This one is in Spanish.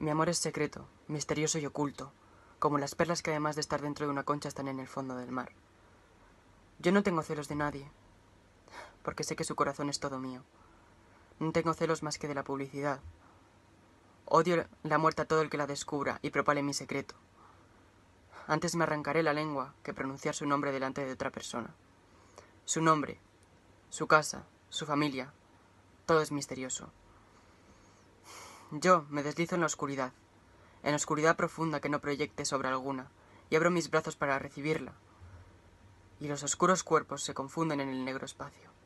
Mi amor es secreto, misterioso y oculto, como las perlas que además de estar dentro de una concha están en el fondo del mar. Yo no tengo celos de nadie, porque sé que su corazón es todo mío. No tengo celos más que de la publicidad. Odio la muerte a todo el que la descubra y propale mi secreto. Antes me arrancaré la lengua que pronunciar su nombre delante de otra persona. Su nombre, su casa, su familia, todo es misterioso. Yo me deslizo en la oscuridad, en oscuridad profunda que no proyecte sobre alguna, y abro mis brazos para recibirla, y los oscuros cuerpos se confunden en el negro espacio.